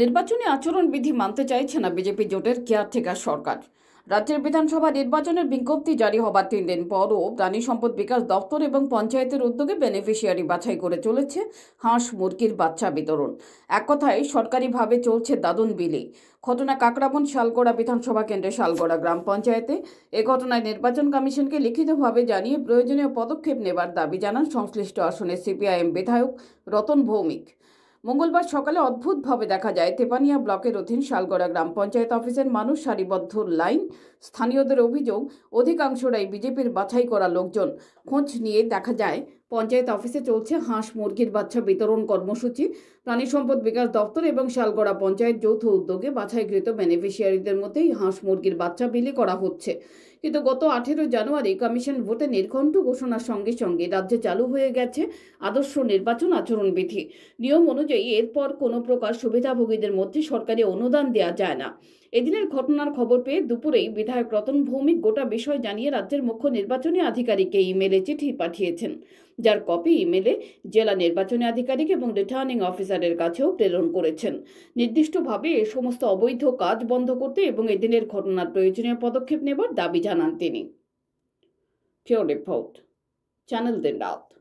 নির্বাচনী আচরণবিধি মানতে চাইছে না বিজেপি জোটের কেয়ারটেকার সরকার রাজ্যের বিধানসভা নির্বাচনের বিজ্ঞপ্তি জারি হবার তিন দিন পরও প্রাণী সম্পদ বিকাশ দপ্তর এবং পঞ্চায়েতের উদ্যোগে বেনিফিশিয়ারি বাছাই করে চলেছে হাঁস মুরগির বাচ্চা বিতরণ এক কথায় সরকারিভাবে চলছে দাদন বিলি ঘটনা কাকড়াবন শালগোড়া বিধানসভা কেন্দ্রে শালগোড়া গ্রাম পঞ্চায়েতে এ ঘটনায় নির্বাচন কমিশনকে লিখিতভাবে জানিয়ে প্রয়োজনীয় পদক্ষেপ নেবার দাবি জানান সংশ্লিষ্ট আসনের সিপিআইএম বিধায়ক রতন ভৌমিক মঙ্গলবার সকালে অদ্ভুতভাবে দেখা যায় তেপানিয়া ব্লকের অধীন শালগড়া গ্রাম পঞ্চায়েত অফিসের মানুষ সারিবদ্ধ লাইন স্থানীয়দের অভিযোগ অধিকাংশরাই বিজেপির বাছাই করা লোকজন খোঁজ নিয়ে দেখা যায় পঞ্চায়েত অফিসে চলছে হাঁস মুরগির বাচ্চা বিতরণ কর্মসূচি প্রাণী সম্পদ বিকাশ দপ্তর এবং শালগড়া পঞ্চায়েত যৌথ উদ্যোগে বাছাইকৃত বেনিফিশিয়ারিদের মধ্যেই হাঁস মুরগির বাচ্চা বিলি করা হচ্ছে কিন্তু গত আঠেরো জানুয়ারি কমিশন ভোটে নির্ঘণ্ট ঘোষণার সঙ্গে সঙ্গে রাজ্যে চালু হয়ে গেছে আদর্শ নির্বাচন আচরণবিধি নিয়ম অনুযায়ী এরপর কোনো প্রকার সুবিধাভোগীদের মধ্যে সরকারি অনুদান দেওয়া যায় না এদিনের ঘটনার খবর পেয়ে দুপুরেই বিধায়ক রতন ভৌমিক গোটা বিষয় জানিয়ে রাজ্যের মুখ্য নির্বাচনী আধিকারিককে ইমেলে চিঠি পাঠিয়েছেন যার কপি ইমেলে জেলা নির্বাচনী আধিকারিক এবং রিটার্নিং অফিসারের কাছেও প্রেরণ করেছেন নির্দিষ্টভাবে এ সমস্ত অবৈধ কাজ বন্ধ করতে এবং এদিনের ঘটনার প্রয়োজনীয় পদক্ষেপ নেবার দাবি জানান তিনি রিপোর্ট চ্যানেল দিন রাত